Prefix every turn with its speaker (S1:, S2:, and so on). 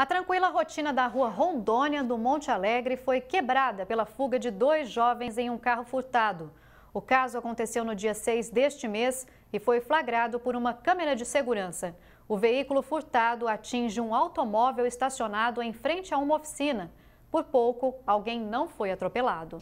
S1: A tranquila rotina da rua Rondônia, do Monte Alegre, foi quebrada pela fuga de dois jovens em um carro furtado. O caso aconteceu no dia 6 deste mês e foi flagrado por uma câmera de segurança. O veículo furtado atinge um automóvel estacionado em frente a uma oficina. Por pouco, alguém não foi atropelado.